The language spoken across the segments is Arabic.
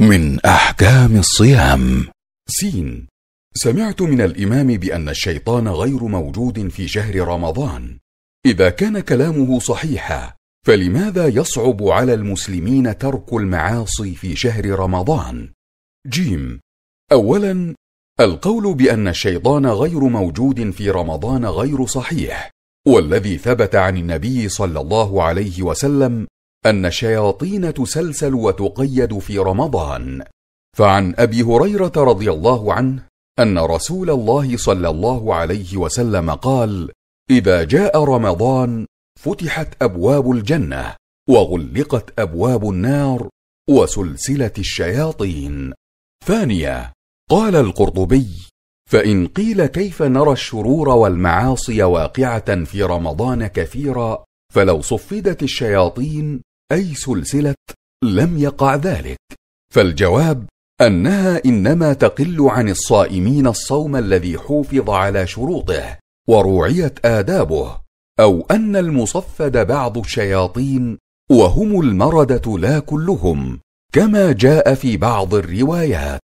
من أحكام الصيام سين سمعت من الإمام بأن الشيطان غير موجود في شهر رمضان إذا كان كلامه صحيحا فلماذا يصعب على المسلمين ترك المعاصي في شهر رمضان جيم أولا القول بأن الشيطان غير موجود في رمضان غير صحيح والذي ثبت عن النبي صلى الله عليه وسلم ان الشياطين تسلسل وتقيد في رمضان فعن ابي هريره رضي الله عنه ان رسول الله صلى الله عليه وسلم قال اذا جاء رمضان فتحت ابواب الجنه وغلقت ابواب النار وسلسله الشياطين ثانيه قال القرطبي فان قيل كيف نرى الشرور والمعاصي واقعه في رمضان كثيرا فلو صفدت الشياطين أي سلسلة لم يقع ذلك فالجواب أنها إنما تقل عن الصائمين الصوم الذي حوفظ على شروطه وروعيت آدابه أو أن المصفد بعض الشياطين وهم المردة لا كلهم كما جاء في بعض الروايات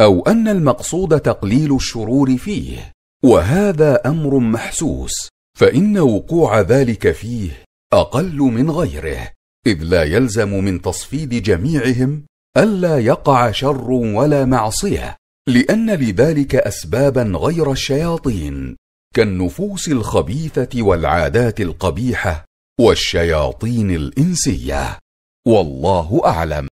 أو أن المقصود تقليل الشرور فيه وهذا أمر محسوس فإن وقوع ذلك فيه أقل من غيره إذ لا يلزم من تصفيد جميعهم ألا يقع شر ولا معصية لأن لذلك أسبابا غير الشياطين كالنفوس الخبيثة والعادات القبيحة والشياطين الإنسية والله أعلم